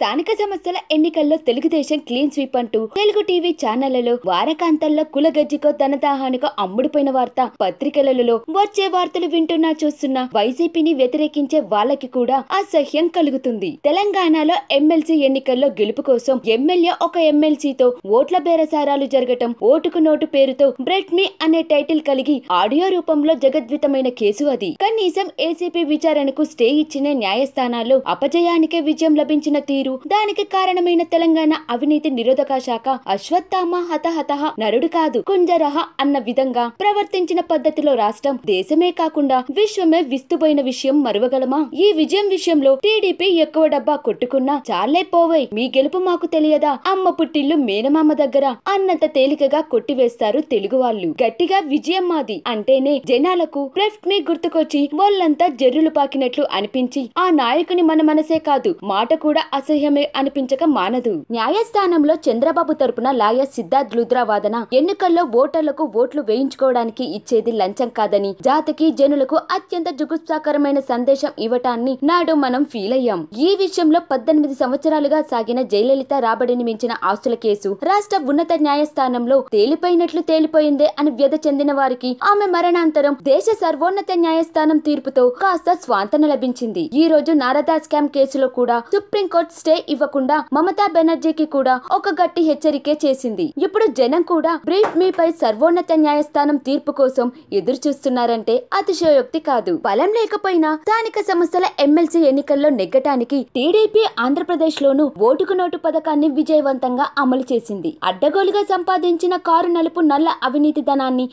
స్థానిక సంస్థల ఎన్నికల్లో తెలుగుదేశం క్లీన్ స్వీప్ అంటూ తెలుగు టీవీ ఛానళ్లలో వారకాంతంలో కులగజ్జికో ధనదాహానికో అమ్ముడుపోయిన వార్త పత్రికలలో వచ్చే వార్తలు వింటున్నా చూస్తున్నా వైసీపీని వ్యతిరేకించే వాళ్ళకి కూడా అసహ్యం కలుగుతుంది తెలంగాణలో ఎమ్మెల్సీ ఎన్నికల్లో గెలుపు కోసం ఎమ్మెల్యే ఒక ఎమ్మెల్సీతో ఓట్ల బేరసారాలు జరగటం ఓటుకు నోటు పేరుతో బ్రెడ్ మీ అనే టైటిల్ కలిగి ఆడియో రూపంలో జగద్వితమైన కేసు అది కనీసం ఏసీపీ విచారణకు స్టే ఇచ్చిన న్యాయస్థానాల్లో అపజయానికే విజయం లభించిన తీరు లేరు దానికి కారణమైన తెలంగాణ అవినీతి నిరోధక శాఖ అశ్వత్థామ హతహత నరుడు కాదు కుంజరహ అన్న విధంగా ప్రవర్తించిన పద్ధతిలో రాష్ట్రం దేశమే కాకుండా విశ్వమే విస్తుపోయిన విషయం మరువగలమా ఈ విజయం విషయంలో టీడీపీ ఎక్కువ డబ్బా కొట్టుకున్నా చాలే పోవై మీ గెలుపు మాకు తెలియదా అమ్మ పుట్టిల్లు మేనమామ దగ్గర అన్నంత తేలికగా కొట్టివేస్తారు తెలుగు వాళ్ళు గట్టిగా విజయం మాది అంటేనే జనాలకు ప్రెఫ్ట్ మీ గుర్తుకొచ్చి వాళ్ళంతా జర్రులు పాకినట్లు అనిపించి ఆ నాయకుని మన మనసే కాదు మాట కూడా అసహ్య సందేహమే అనిపించక మానదు న్యాయస్థానంలో చంద్రబాబు తరపున లాయర్ సిద్ధార్థ్ లుద్రా వాదన ఎన్నికల్లో ఓటర్లకు ఓట్లు వేయించుకోవడానికి ఇచ్చేది లంచం కాదని జాతికి జనులకు అత్యంత జుగుప్సాకరమైన సందేశం ఇవ్వటాన్ని నాడు మనం ఫీల్ అయ్యాం ఈ విషయంలో పద్దెనిమిది సంవత్సరాలుగా సాగిన జయలలిత రాబడిని మించిన ఆస్తుల కేసు రాష్ట్ర ఉన్నత న్యాయస్థానంలో తేలిపోయినట్లు తేలిపోయిందే అని వ్యధ చెందిన వారికి ఆమె మరణాంతరం దేశ సర్వోన్నత న్యాయస్థానం తీర్పుతో కాస్త స్వాంతన లభించింది ఈ రోజు నారదా స్కామ్ కేసులో కూడా సుప్రీంకోర్టు స్టే ఇవ్వకుండా మమతా బెనర్జీకి కూడా ఒక గట్టి హెచ్చరికే చేసింది ఇప్పుడు జనం కూడా బ్రీఫ్ మీపై సర్వోన్నత న్యాయస్థానం తీర్పు కోసం ఎదురు చూస్తున్నారంటే అతిశయోక్తి కాదు బలం లేకపోయినా స్థానిక సంస్థల ఎమ్మెల్సీ ఎన్నికల్లో నెగ్గటానికి టీడీపీ ఆంధ్రప్రదేశ్ లోను ఓటుకు నోటు పథకాన్ని విజయవంతంగా అమలు చేసింది అడ్డగోలుగా సంపాదించిన కారు నలుపు నల్ల అవినీతి ధనాన్ని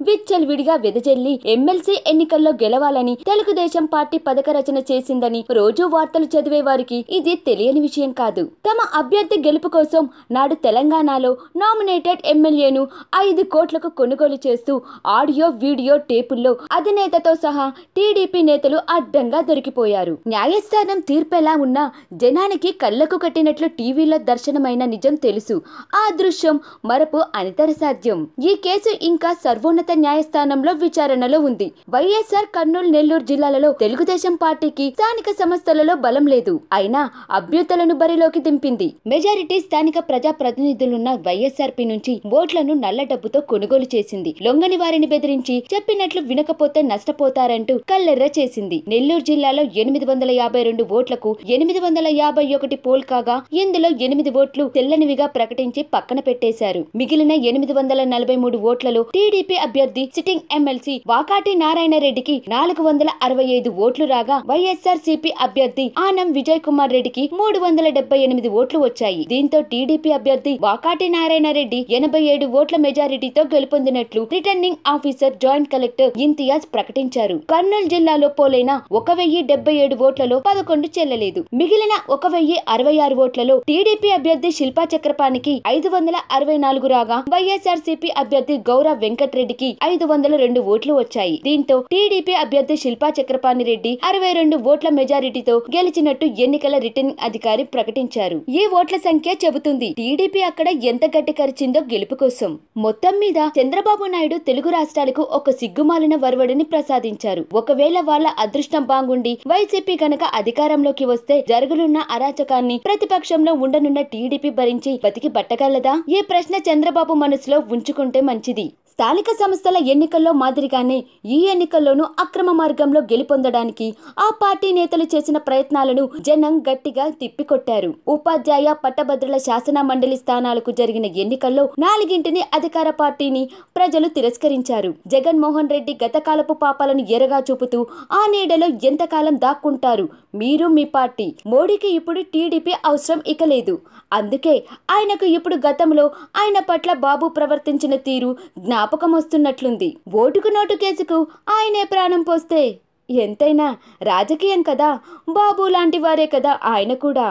విడిగా వెదజల్లి ఎమ్మెల్సీ ఎన్నికల్లో గెలవాలని తెలుగుదేశం పార్టీ పథక రచన చేసిందని రోజూ వార్తలు చదివే వారికి ఇది తెలియని విషయం కాదు కాదు తమ అభ్యర్థి గెలుపు కోసం నాడు తెలంగాణలో నామినేటెడ్ ఎమ్మెల్యేను ఐదు కోట్లకు కొనుగోలు చేస్తూ ఆడియో వీడియో టేపుల్లో అధినేతతో సహా టీడీపీ నేతలు అడ్డంగా దొరికిపోయారు న్యాయస్థానం తీర్పెలా ఉన్నా జనానికి కళ్ళకు కట్టినట్లు టీవీలో దర్శనమైన నిజం తెలుసు ఆ దృశ్యం మరపు అనితర సాధ్యం ఈ కేసు ఇంకా సర్వోన్నత న్యాయస్థానంలో విచారణలో ఉంది వైఎస్ఆర్ కర్నూలు నెల్లూరు జిల్లాలలో తెలుగుదేశం పార్టీకి స్థానిక సంస్థలలో బలం లేదు అయినా అభ్యర్థులను బరిలోకి దింపింది మెజారిటీ స్థానిక ప్రజా ప్రతినిధులున్న వైఎస్ఆర్పీ నుంచి ఓట్లను నల్ల డబ్బుతో కొనుగోలు చేసింది లొంగని వారిని బెదిరించి చెప్పినట్లు వినకపోతే నష్టపోతారంటూ కల్లెర్ర చేసింది నెల్లూరు జిల్లాలో ఎనిమిది వందల యాభై రెండు ఓట్లకు ఎనిమిది వందల యాభై ఒకటి పోల్ కాగా ఇందులో ఎనిమిది ఓట్లు తెల్లనివిగా ప్రకటించి పక్కన పెట్టేశారు మిగిలిన ఎనిమిది వందల నలభై మూడు ఓట్లలో టీడీపీ అభ్యర్థి సిట్టింగ్ ఎమ్మెల్సీ వాకాటి నారాయణ రెడ్డికి నాలుగు వందల అరవై ఐదు ఓట్లు రాగా వైఎస్ఆర్ సిపి అభ్యర్థి ఆనం విజయ్ కుమార్ రెడ్డికి మూడు వందల డెబ్బై ఎనిమిది ఓట్లు వచ్చాయి దీంతో టీడీపీ అభ్యర్థి వాకాటి నారాయణరెడ్డి ఎనభై ఏడు ఓట్ల మెజారిటీతో గెలుపొందినట్లు returning officer joint collector Imtiaz ప్రకటించారు కర్నూలు జిల్లాలో పోలైన ఒక వెయ్యి డెబ్బై ఏడు ఓట్లలో పదకొండు చెల్లలేదు మిగిలిన ఒక వెయ్యి అరవై ఆరు ఓట్లలో టీడీపీ అభ్యర్థి శిల్పా చక్రపాణికి ఐదు వందల అరవై నాలుగు రాగా సిపి అభ్యర్థి గౌరవ వెంకటరెడ్డికి ఐదు వందల రెండు ఓట్లు వచ్చాయి దీంతో టీడీపీ అభ్యర్థి శిల్పా చక్రపాణి రెడ్డి అరవై రెండు ఓట్ల మెజారిటీతో గెలిచినట్టు ఎన్నికల రిటర్నింగ్ అధికారి ప్రకటించారు ప్రకటించారు ఈ ఓట్ల సంఖ్య చెబుతుంది టీడీపీ అక్కడ ఎంత గట్టి కరిచిందో గెలుపు కోసం మొత్తం మీద చంద్రబాబు నాయుడు తెలుగు రాష్ట్రాలకు ఒక సిగ్గుమాలిన వరవడిని ప్రసాదించారు ఒకవేళ వాళ్ళ అదృష్టం బాగుండి వైసీపీ గనక అధికారంలోకి వస్తే జరగనున్న అరాచకాన్ని ప్రతిపక్షంలో ఉండనున్న టీడీపీ భరించి బతికి బట్టగలదా ఈ ప్రశ్న చంద్రబాబు మనసులో ఉంచుకుంటే మంచిది స్థానిక సంస్థల ఎన్నికల్లో మాదిరిగానే ఈ ఎన్నికల్లోనూ అక్రమ మార్గంలో గెలుపొందడానికి ఆ పార్టీ నేతలు చేసిన ప్రయత్నాలను జనం గట్టిగా తిప్పికొట్టారు ఉపాధ్యాయ పట్టభద్రుల శాసన మండలి స్థానాలకు జరిగిన ఎన్నికల్లో నాలుగింటిని అధికార పార్టీని ప్రజలు తిరస్కరించారు జగన్మోహన్ రెడ్డి గతకాలపు పాపాలను ఎరగా చూపుతూ ఆ నీడలో ఎంతకాలం దాక్కుంటారు మీరు మీ పార్టీ మోడీకి ఇప్పుడు టీడీపీ అవసరం ఇక లేదు అందుకే ఆయనకు ఇప్పుడు గతంలో ఆయన పట్ల బాబు ప్రవర్తించిన తీరు జ్ఞాపకం జ్ఞాపకం వస్తున్నట్లుంది ఓటుకు నోటు కేసుకు ఆయనే ప్రాణం పోస్తే ఎంతైనా రాజకీయం కదా బాబు లాంటి వారే కదా ఆయన కూడా